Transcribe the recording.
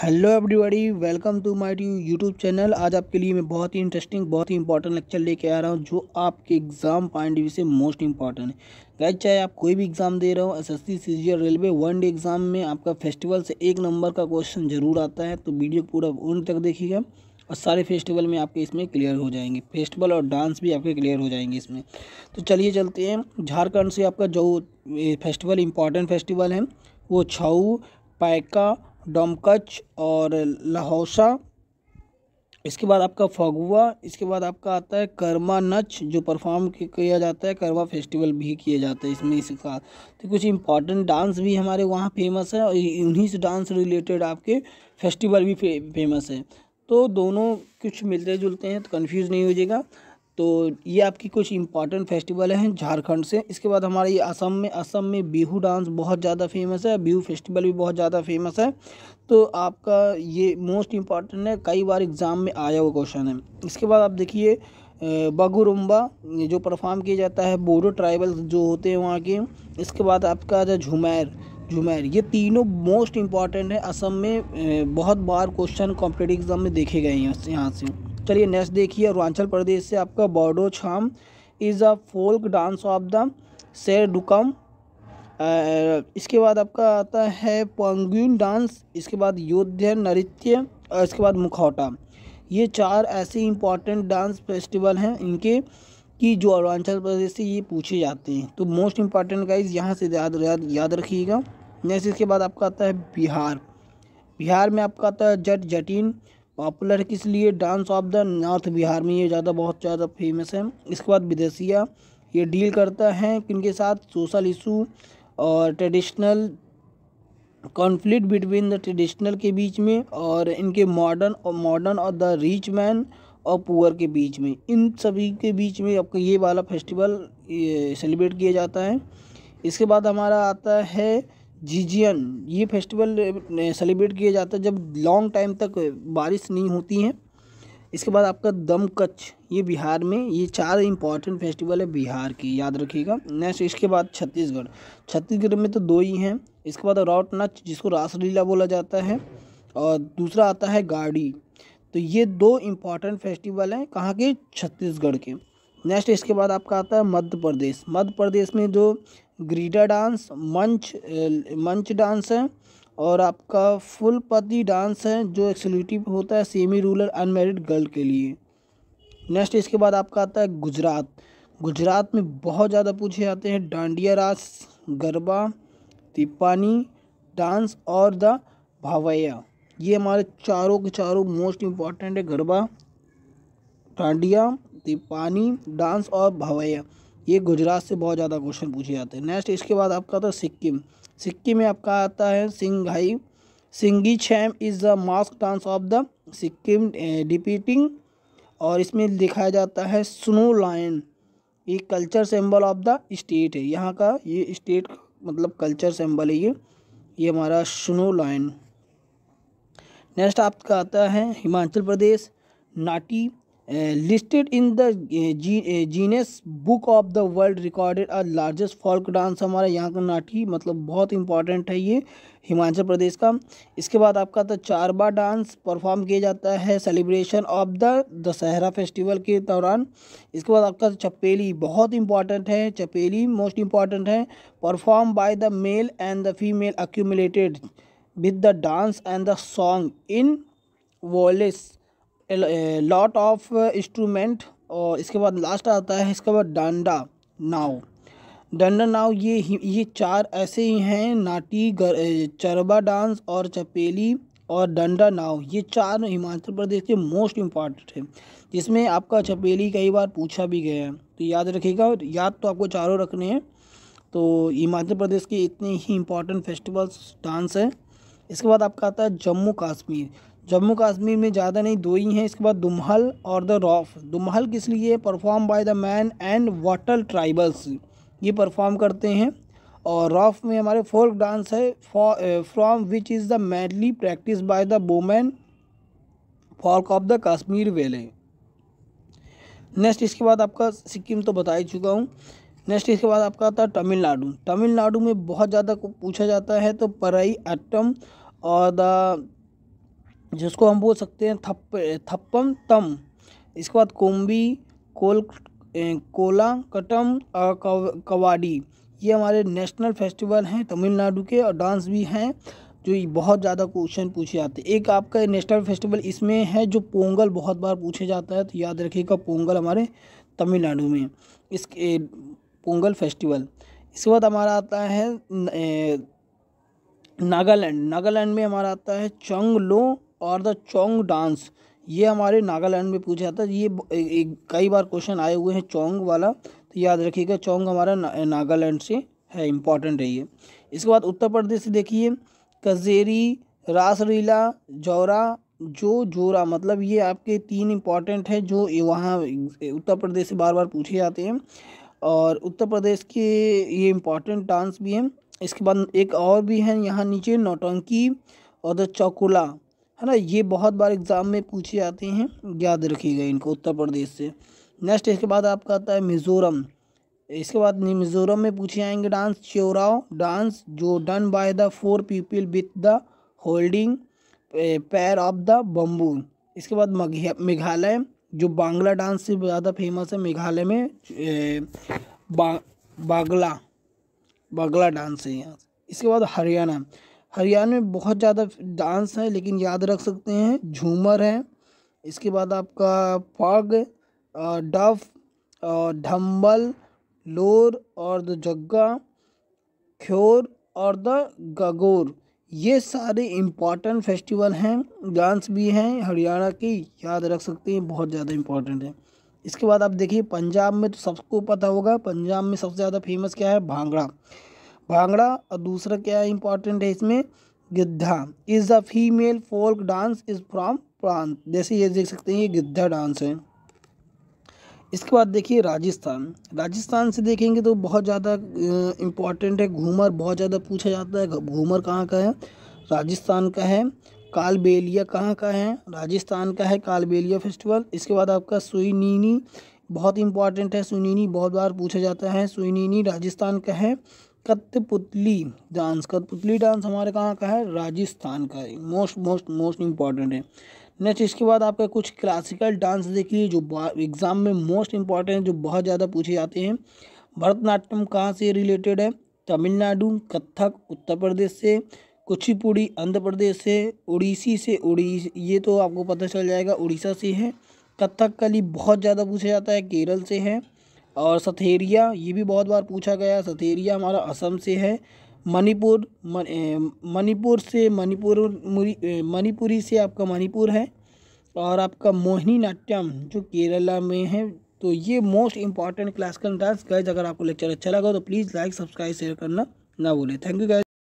hello everybody welcome to my ट्यू YouTube channel आज आपके लिए मैं बहुत ही इंटरेस्टिंग बहुत ही इंपॉर्टेंट लेक्चर लेके आ रहा हूँ जो आपके एग्ज़ाम पॉइंट व्यू से मोस्ट इंपॉर्टेंट है गैज चाहे आप कोई भी एग्ज़ाम दे रहे हो S S C railway one day exam में आपका फेस्टिवल से एक नंबर का क्वेश्चन जरूर आता है तो वीडियो पूरा उन तक देखिएगा और सारे फेस्टिवल में आपके इसमें क्लियर हो जाएंगे फेस्टिवल और डांस भी आपके क्लियर हो जाएंगे इसमें तो चलिए चलते हैं झारखंड से आपका जो फेस्टिवल इंपॉर्टेंट फेस्टिवल है वो छऊ पैका डोमकच और लहौसा इसके बाद आपका फगुआ इसके बाद आपका आता है कर्मा नच जो परफॉर्म किया जाता है करवा फेस्टिवल भी किए जाते हैं इसमें इसके साथ तो कुछ इम्पॉर्टेंट डांस भी हमारे वहाँ फेमस है और इन्हीं से डांस रिलेटेड आपके फेस्टिवल भी फे, फेमस है तो दोनों कुछ मिलते जुलते हैं तो कन्फ्यूज़ नहीं हो जाएगा तो ये आपकी कुछ इंपॉर्टेंट फेस्टिवल हैं झारखंड से इसके बाद हमारे ये असम में असम में बिहू डांस बहुत ज़्यादा फेमस है बिहू फेस्टिवल भी बहुत ज़्यादा फेमस है तो आपका ये मोस्ट इम्पॉर्टेंट है कई बार एग्ज़ाम में आया हुआ क्वेश्चन है इसके बाद आप देखिए बगुरुम्बा जो परफॉर्म किया जाता है बोडो ट्राइबल जो होते हैं वहाँ के इसके बाद आपका जो झुमैर झुमैर ये तीनों मोस्ट इम्पॉर्टेंट है असम में बहुत बार क्वेश्चन कॉम्पिटेटिव एग्ज़ाम में देखे गए हैं यहाँ से चलिए नेक्स्ट देखिए अरुणाचल प्रदेश से आपका Bardo Chham is a folk dance of the Sherdukpen इसके बाद आपका आता है पंगुन डांस इसके बाद योद्ध नृत्य और इसके बाद मुखौटा ये चार ऐसे इंपॉर्टेंट डांस फेस्टिवल हैं इनके कि जो अरुणाचल प्रदेश से ये पूछे जाते हैं तो मोस्ट इम्पॉर्टेंट गाइज यहाँ से याद याद याद रखिएगा नेक्स्ट इसके बाद आपका आता है बिहार बिहार में आपका आता है जट जटिन पॉपुलर किस लिए dance of the north Bihar में ये ज़्यादा बहुत ज़्यादा फेमस है इसके बाद विदेशिया ये डील करता है के साथ सोशल इशू और traditional conflict between the traditional के बीच में और इनके मॉडर्न और मॉडर्न और द रिच मैन और पुअर के बीच में इन सभी के बीच में आपका ये वाला फेस्टिवल सेलिब्रेट किया जाता है इसके बाद हमारा आता है जीजियन ये फेस्टिवल सेलिब्रेट किया जाता है जब लॉन्ग टाइम तक बारिश नहीं होती है इसके बाद आपका दम कच्छ ये बिहार में ये चार इंपॉर्टेंट फेस्टिवल है बिहार की याद रखिएगा नेक्स्ट इसके बाद छत्तीसगढ़ छत्तीसगढ़ में तो दो ही हैं इसके बाद रॉट नच जिसको रासलीला बोला जाता है और दूसरा आता है गाड़ी तो ये दो इम्पॉर्टेंट फेस्टिवल हैं कहाँ के छत्तीसगढ़ के नेक्स्ट इसके बाद आपका आता है मध्य प्रदेश मध्य प्रदेश में जो ग्रीडा डांस मंच मंच डांस है और आपका फुल पति डांस है जो एक्सलूटिव होता है सेमी रूरल अनमेरिड गर्ल के लिए नेक्स्ट इसके बाद आपका आता है गुजरात गुजरात में बहुत ज़्यादा पूछे जाते हैं डांडिया रास गरबा तिपानी डांस और द भावैया ये हमारे चारों के चारों मोस्ट इम्पॉर्टेंट है गरबा डांडिया तिपानी डांस और भावैया ये गुजरात से बहुत ज़्यादा क्वेश्चन पूछे जाते हैं नेक्स्ट इसके बाद आपका आता है सिक्किम सिक्किम में आपका आता है Singhi Singhi Chham is the mask dance of the Sikkim depicting और इसमें दिखाया जाता है स्नो लाइन ये culture symbol of the state है यहाँ का ये स्टेट मतलब कल्चर सिंबल है ये ये हमारा स्नो लाइन नेक्स्ट आपका आता है Himachal Pradesh Nati listed in the Guinness book of the world recorded a largest folk dance हमारा यहाँ का नाटी मतलब बहुत इंपॉर्टेंट है ये हिमाचल प्रदेश का इसके बाद आपका था चारबा डांस परफॉर्म किया जाता है celebration of the Dussehra festival के दौरान इसके बाद आपका तो चपेली बहुत इंपॉर्टेंट है चपेली मोस्ट इंपॉर्टेंट है perform by the male and the female accumulated with the dance and the song involves lot of instrument और इसके बाद लास्ट आता है इसके बाद डांडा नाव डंडा नाव ये ये चार ऐसे ही हैं नाटी चरबा डांस और चपेली और डंडा नाव ये चार हिमाचल प्रदेश के मोस्ट इम्पॉर्टेंट है जिसमें आपका चपेली कई बार पूछा भी गया है तो याद रखिएगा याद तो आपको चारों रखने हैं तो हिमाचल प्रदेश के इतने ही इम्पॉर्टेंट फेस्टिवल्स डांस हैं इसके बाद आपका आता है जम्मू कश्मीर जम्मू कश्मीर में ज़्यादा नहीं दो ही हैं इसके बाद दुमहल और द रॉफ दुमहल किस लिए perform by the man and Wattal tribals ये परफॉर्म करते हैं और रॉफ में हमारे फोल्क डांस है from which is the mainly practice by the women folk of the Kashmir valley next इसके बाद आपका सिक्किम तो बता ही चुका हूँ नेक्स्ट इसके बाद आपका आता है तमिलनाडु तमिलनाडु में बहुत ज़्यादा पूछा जाता है तो परई अट्टम और द जिसको हम बोल सकते हैं थप थप्पम तम इसके बाद कोम्बी कोल कोला कटम और कवाडी ये हमारे नेशनल फेस्टिवल हैं तमिलनाडु के और डांस भी हैं जो बहुत ज़्यादा क्वेश्चन पूछे जाते हैं एक आपका नेशनल फेस्टिवल इसमें है जो पोंगल बहुत बार पूछे जाता है तो याद रखिएगा पोंगल हमारे तमिलनाडु में इस पोंगल फेस्टिवल इसके बाद हमारा आता है नागालैंड नागालैंड में हमारा आता है चंग लो और द चोंग डांस ये हमारे नागालैंड में पूछा जाता है ये कई बार क्वेश्चन आए हुए हैं चोंग वाला तो याद रखिएगा चोंग हमारा ना, नागालैंड से है इम्पॉर्टेंट है ये इसके बाद उत्तर प्रदेश से देखिए कजेरी रासलीला जौरा जो जोरा मतलब ये आपके तीन इम्पॉर्टेंट हैं जो वहाँ उत्तर प्रदेश से बार बार पूछे जाते हैं और उत्तर प्रदेश के ये इम्पॉर्टेंट डांस भी हैं इसके बाद एक और भी हैं यहाँ नीचे नौटंकी और द चौकुला है ना ये बहुत बार एग्ज़ाम में पूछे जाते हैं याद रखिएगा इनको उत्तर प्रदेश से नेक्स्ट इसके बाद आपका आता है मिज़ोरम इसके बाद मिज़ोरम में पूछे जाएंगे डांस चोराव डांस जो done by the four people with the holding pair of the bamboo इसके बाद मेघालय जो बांग्ला डांस से ज़्यादा फेमस है मेघालय में बा, बागला बागला डांस है यहाँ इसके बाद हरियाणा हरियाणा में बहुत ज़्यादा डांस है लेकिन याद रख सकते हैं झूमर है इसके बाद आपका पग डफ ढम्बल लोर और द जग्गा ख्योर और द गगोर ये सारे इम्पॉर्टेंट फेस्टिवल हैं डांस भी हैं हरियाणा की याद रख सकते हैं बहुत ज़्यादा इम्पॉर्टेंट है इसके बाद आप देखिए पंजाब में तो सबको पता होगा पंजाब में सबसे ज़्यादा फेमस क्या है भांगड़ा भांगड़ा और दूसरा क्या इंपॉर्टेंट है इसमें Giddha is a female folk dance is from प्रांत जैसे ये देख सकते हैं ये गिद्धा डांस है इसके बाद देखिए राजस्थान राजस्थान से देखेंगे तो बहुत ज़्यादा इम्पॉर्टेंट है घूमर बहुत ज़्यादा पूछा जाता है घूमर कहाँ का है राजस्थान का है कालबेलिया कहाँ का है राजस्थान का है कालबेलिया फेस्टिवल इसके बाद आपका सुईनीनी बहुत इंपॉर्टेंट है सुनीनी बहुत बार पूछा जाता है सुनीनी राजस्थान का है कठपुतली डांस कथपुतली डांस हमारे कहाँ का है राजस्थान का है मोस्ट मोस्ट मोस्ट इम्पॉर्टेंट है नेक्स्ट इसके बाद आपका कुछ क्लासिकल डांस देखिए जो एग्ज़ाम में मोस्ट इम्पॉर्टेंट है जो बहुत ज़्यादा पूछे जाते हैं भरतनाट्यम कहाँ से रिलेटेड है तमिलनाडु कथक उत्तर प्रदेश से कुचिपुड़ी आंध्र प्रदेश से उड़ीसी से उड़ी ये तो आपको पता चल जाएगा उड़ीसा से है कली बहुत ज़्यादा पूछा जाता है केरल से है और सथेरिया ये भी बहुत बार पूछा गया सथेरिया हमारा असम से है मणिपुर मणिपुर से मणिपुर मणिपुरी से आपका मणिपुर है और आपका मोहिनी नाट्यम जो केरला में है तो ये most important classical dance guys अगर आपको लेक्चर अच्छा लगा तो प्लीज़ लाइक सब्सक्राइब शेयर करना ना भूलें थैंक यू गाइज